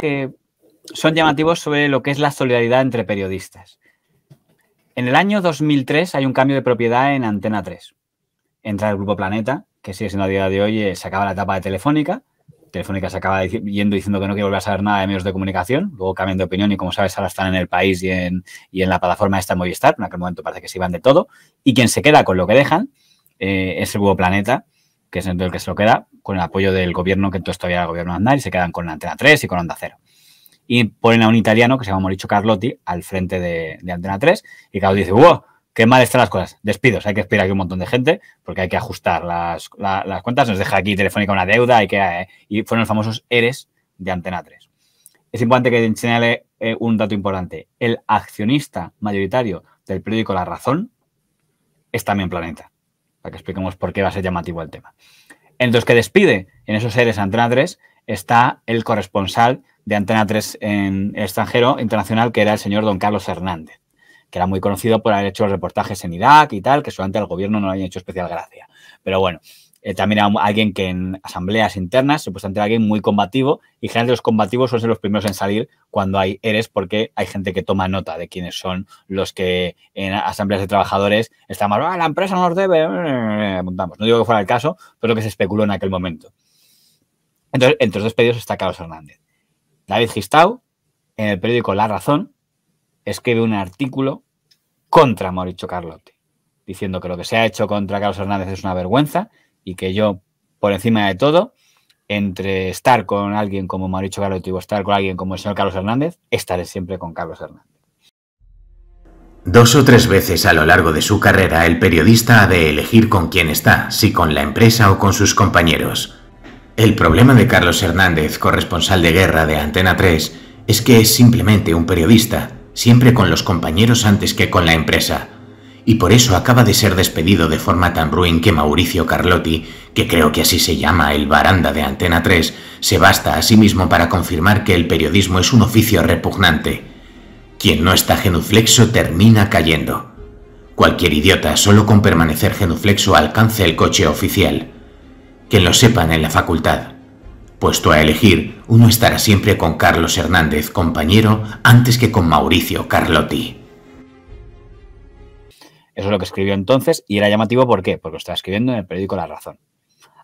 que son llamativos sobre lo que es la solidaridad entre periodistas. En el año 2003 hay un cambio de propiedad en Antena 3. Entra el Grupo Planeta, que sigue siendo a día de hoy, eh, se acaba la etapa de Telefónica. Telefónica se acaba yendo diciendo que no quiere volver a saber nada de medios de comunicación. Luego cambian de opinión y, como sabes, ahora están en el país y en, la plataforma esta Movistar. En aquel momento parece que se iban de todo. Y quien se queda con lo que dejan eh, es el Grupo Planeta, que es el que se lo queda, con el apoyo del gobierno, que entonces todavía el gobierno de y se quedan con la Antena 3 y con Onda Cero. Y ponen a un italiano que se llama Mauricio Carlotti al frente de, Antena 3, y Carlos dice, wow, qué mal están las cosas, despidos, hay que esperar aquí un montón de gente, porque hay que ajustar las, cuentas, nos deja aquí Telefónica una deuda, y que, y fueron los famosos ERES de Antena 3. Es importante que enseñale eh, un dato importante, el accionista mayoritario del periódico La Razón es también Planeta para que expliquemos por qué va a ser llamativo el tema. Entonces, que despide en esos seres Antena 3 está el corresponsal de Antena 3 en extranjero internacional, que era el señor don Carlos Hernández, que era muy conocido por haber hecho reportajes en Irak y tal, que solamente al gobierno no le habían hecho especial gracia. Pero bueno, eh, también alguien que en asambleas internas, supuestamente alguien muy combativo, y generalmente los combativos suelen ser los primeros en salir cuando hay eres, porque hay gente que toma nota de quiénes son los que en asambleas de trabajadores están mal ah, la empresa no nos debe, eh, apuntamos. No digo que fuera el caso, pero que se especuló en aquel momento. Entonces, entre los dos pedidos está Carlos Hernández. David Gistau, en el periódico La Razón, escribe un artículo contra Mauricio Carlotti, diciendo que lo que se ha hecho contra Carlos Hernández es una vergüenza y que yo, por encima de todo, entre estar con alguien como Mauricio Garotti o estar con alguien como el señor Carlos Hernández, estaré siempre con Carlos Hernández. Dos o tres veces a lo largo de su carrera el periodista ha de elegir con quién está, si con la empresa o con sus compañeros. El problema de Carlos Hernández, corresponsal de guerra de Antena 3, es que es simplemente un periodista, siempre con los compañeros antes que con la empresa y por eso acaba de ser despedido de forma tan ruin que Mauricio Carlotti, que creo que así se llama el baranda de Antena 3, se basta a sí mismo para confirmar que el periodismo es un oficio repugnante. Quien no está genuflexo termina cayendo. Cualquier idiota solo con permanecer genuflexo alcance el coche oficial. Que lo sepan en la facultad. Puesto a elegir, uno estará siempre con Carlos Hernández, compañero, antes que con Mauricio Carlotti. Eso es lo que escribió entonces y era llamativo, ¿por qué? Porque lo estaba escribiendo en el periódico La Razón.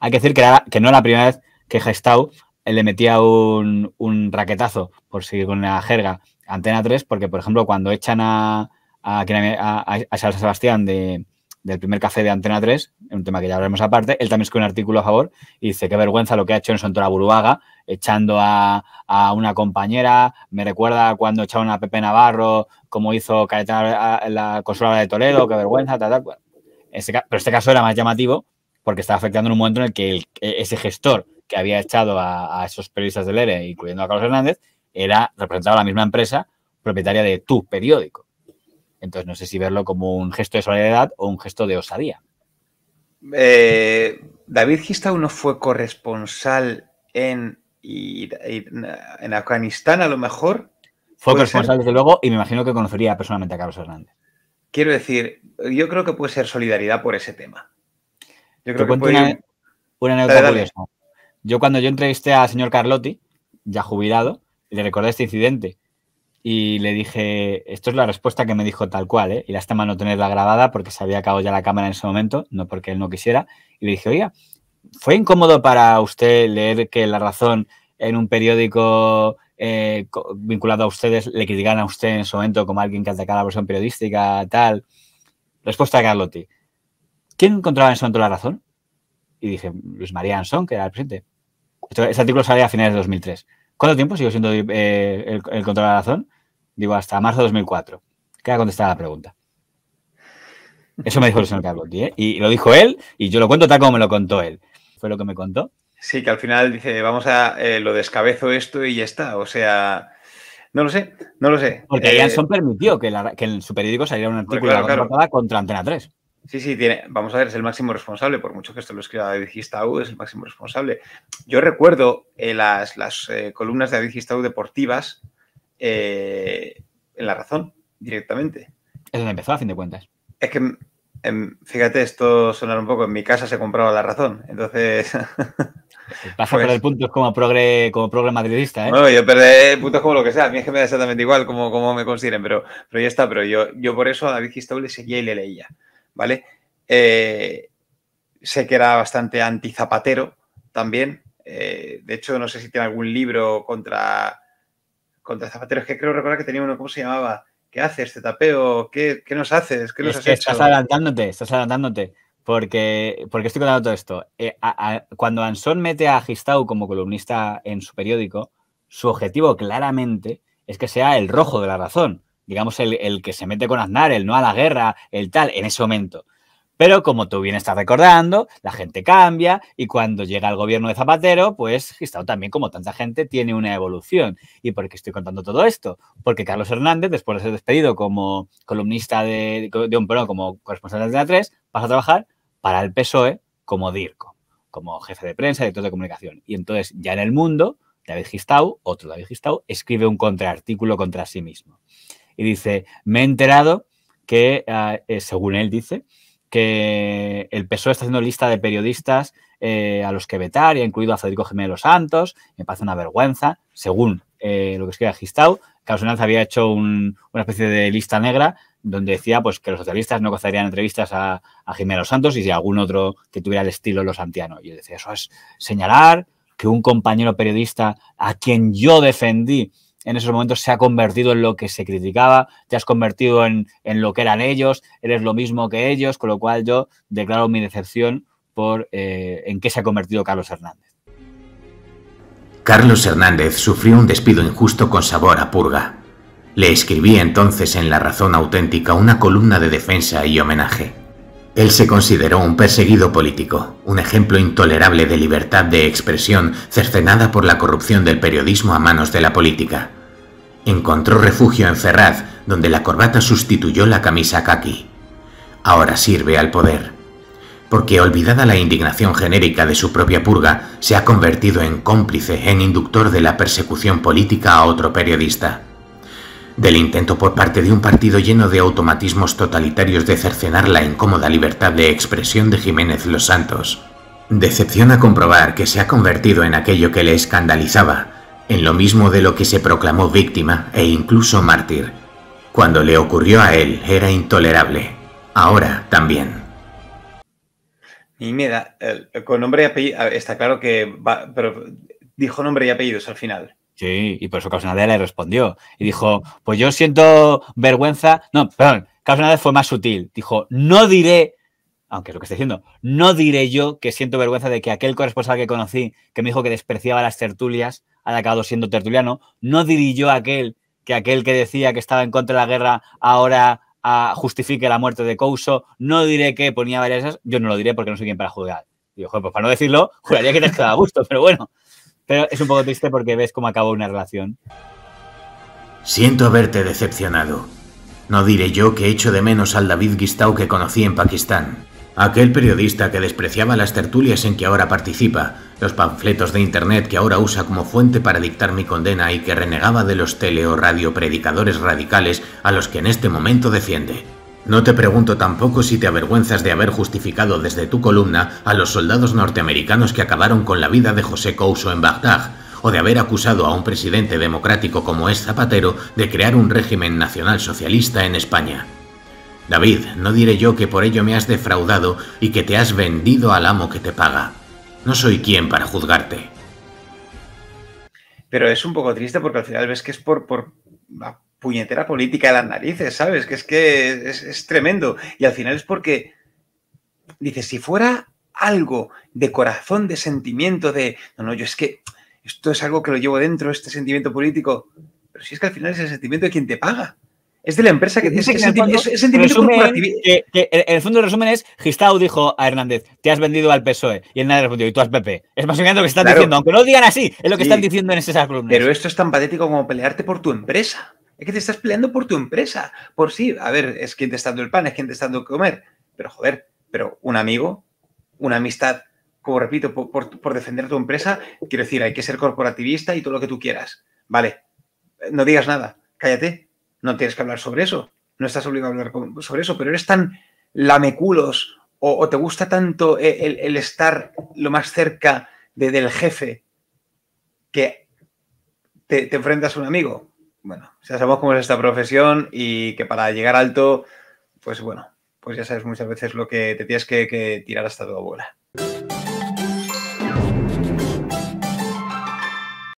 Hay que decir que, que no era la primera vez que Gestau le metía un, raquetazo, por seguir con la jerga, Antena 3, porque, por ejemplo, cuando echan a, a, Sebastián del primer café de Antena 3, un tema que ya hablaremos aparte, él también escribió un artículo a favor y dice qué vergüenza lo que ha hecho en Sontora Buruaga echando a, una compañera. Me recuerda cuando echaron a Pepe Navarro, como hizo Caetano la consulada de Toledo, qué vergüenza, tal, tal. pero este caso era más llamativo porque estaba afectando en un momento en el que e, ese gestor que había echado a, esos periodistas del ERE, incluyendo a Carlos Hernández, era representado a la misma empresa propietaria de tu periódico. Entonces, no sé si verlo como un gesto de solidaridad o un gesto de osadía. Eh, David Gistau no fue corresponsal en y, en Afganistán a lo mejor... Fue responsable, desde luego, y me imagino que conocería personalmente a Carlos Hernández. Quiero decir, yo creo que puede ser solidaridad por ese tema. Yo creo que puede... una, una anécdota curiosa. Yo cuando yo entrevisté al señor Carlotti, ya jubilado, le recordé este incidente y le dije, esto es la respuesta que me dijo tal cual, ¿eh? y la tema no tenerla grabada porque se había acabado ya la cámara en ese momento, no porque él no quisiera, y le dije, oiga, ¿Fue incómodo para usted leer que La Razón en un periódico eh, vinculado a ustedes le critican a usted en su momento como alguien que ataca la versión periodística, tal? Respuesta de Carlotti. ¿Quién encontraba en su momento La Razón? Y dije, Luis María Anson, que era el presidente. Ese este artículo sale a finales de 2003. ¿Cuánto tiempo sigo siendo eh, el, control de la razón? Digo, hasta marzo de 2004. Queda contestada la pregunta. Eso me dijo el señor Carlotti. ¿eh? Y lo dijo él, y yo lo cuento tal como me lo contó él fue lo que me contó. Sí, que al final dice, vamos a, eh, lo descabezo esto y ya está. O sea, no lo sé, no lo sé. Porque eh, Son permitió que, en su periódico saliera un artículo de la contra Antena 3. Sí, sí, tiene, vamos a ver, es el máximo responsable, por mucho que esto lo escriba David U, es el máximo responsable. Yo recuerdo eh, las, eh, columnas de David deportivas en La Razón, directamente. Es donde empezó, a fin de cuentas. Es que fíjate, esto sonará un poco, en mi casa se compraba la razón, entonces... Vas a pues el perder puntos como progre, como progre madridista, ¿eh? Bueno, yo perdí puntos como lo que sea. A mí es que me da exactamente igual como, me consideren, pero, pero ya está. Pero yo, yo por eso a David Gistau le seguía y le leía, ¿vale? Eh, sé que era bastante antizapatero también. Eh, de hecho, no sé si tiene algún libro contra, contra zapateros que creo recordar que tenía uno, ¿cómo se llamaba? ¿qué haces? este tapeo? ¿Qué, nos haces? ¿Qué nos es, estás adelantándote, estás adelantándote. Porque, porque estoy contando todo esto. Eh, cuando Anson mete a Gistau como columnista en su periódico, su objetivo claramente es que sea el rojo de la razón. Digamos, el, el que se mete con Aznar, el no a la guerra, el tal, en ese momento. Pero como tú bien estás recordando, la gente cambia y cuando llega el gobierno de Zapatero, pues Gistau también, como tanta gente, tiene una evolución. ¿Y por qué estoy contando todo esto? Porque Carlos Hernández, después de ser despedido como columnista de, un perdón, como corresponsal de la 3, pasa a trabajar para el PSOE como DIRCO, como jefe de prensa, director de comunicación. Y entonces, ya en el mundo, David Gistau, otro David Gistau, escribe un contraartículo contra sí mismo. Y dice, me he enterado que, ah, eh, según él dice, que el PSOE está haciendo lista de periodistas eh, a los que vetar, y ha incluido a Federico Jiménez los Santos, me parece una vergüenza, según eh, lo que escribe Gistau, Carlos había hecho una especie de lista negra donde decía pues, que los socialistas no gozarían entrevistas a, a Jiménez los Santos y si algún otro que tuviera el estilo los santianos. Y decía, eso es señalar que un compañero periodista a quien yo defendí en esos momentos se ha convertido en lo que se criticaba, te has convertido en, lo que eran ellos, eres lo mismo que ellos, con lo cual yo declaro mi decepción por eh, en qué se ha convertido Carlos Hernández. Carlos Hernández sufrió un despido injusto con sabor a purga. Le escribí entonces en La Razón Auténtica una columna de defensa y homenaje. Él se consideró un perseguido político, un ejemplo intolerable de libertad de expresión cercenada por la corrupción del periodismo a manos de la política. Encontró refugio en Ferraz, donde la corbata sustituyó la camisa kaki. Ahora sirve al poder. Porque olvidada la indignación genérica de su propia purga, se ha convertido en cómplice, en inductor de la persecución política a otro periodista del intento por parte de un partido lleno de automatismos totalitarios de cercenar la incómoda libertad de expresión de Jiménez Los Santos. Decepciona comprobar que se ha convertido en aquello que le escandalizaba, en lo mismo de lo que se proclamó víctima e incluso mártir. Cuando le ocurrió a él era intolerable, ahora también. Y con nombre y apellido, está claro que pero dijo nombre y apellidos al final. Sí, y por eso Causenade le respondió. Y dijo, pues yo siento vergüenza. No, perdón, Causonade fue más sutil. Dijo, no diré, aunque es lo que estoy diciendo, no diré yo que siento vergüenza de que aquel corresponsal que conocí, que me dijo que despreciaba las tertulias, haya acabado siendo tertuliano, no diré yo aquel que aquel que decía que estaba en contra de la guerra ahora a, ah, justifique la muerte de Couso, no diré que ponía varias esas, yo no lo diré porque no soy quien para juzgar. Dijo pues para no decirlo, juraría que te has a gusto, pero bueno. Pero es un poco triste porque ves cómo acabó una relación. Siento haberte decepcionado. No diré yo que echo de menos al David Gistau que conocí en Pakistán. Aquel periodista que despreciaba las tertulias en que ahora participa, los panfletos de Internet que ahora usa como fuente para dictar mi condena y que renegaba de los tele o radio predicadores radicales a los que en este momento defiende. No te pregunto tampoco si te avergüenzas de haber justificado desde tu columna a los soldados norteamericanos que acabaron con la vida de José Couso en Bagdad, o de haber acusado a un presidente democrático como es Zapatero de crear un régimen nacionalsocialista en España. David, no diré yo que por ello me has defraudado y que te has vendido al amo que te paga. No soy quien para juzgarte. Pero es un poco triste porque al final ves que es por, por puñetera política de las narices, ¿sabes? Que es que es, tremendo. Y al final es porque, dice, si fuera algo de corazón, de sentimiento, de, no, no, yo es que esto es algo que lo llevo dentro, este sentimiento político, pero si es que al final es el sentimiento de quien te paga. Es de la empresa que dice es, sentimiento que, el, fondo resumen es, Gistau dijo a Hernández, te has vendido al PSOE. Y Hernández respondió, y tú has PP. Es más o lo que están diciendo, aunque no lo digan así, es lo que están diciendo en esas columnas. Pero esto es tan patético como pelearte por tu empresa. Es que te estás peleando por tu empresa, por sí. A ver, es quien te está dando el pan, es quien te está dando comer. Pero joder, pero un amigo, una amistad, como repito, por, defender tu empresa, quiero decir, hay que ser corporativista y todo lo que tú quieras. Vale, no digas nada, cállate, no tienes que hablar sobre eso, no estás obligado a hablar sobre eso, pero eres tan lameculos o, te gusta tanto e, el, estar lo más cerca del jefe que te, te enfrentas a un amigo bueno, ya sabemos cómo es esta profesión y que para llegar alto, pues bueno, pues ya sabes muchas veces lo que te tienes que, tirar hasta tu abuela.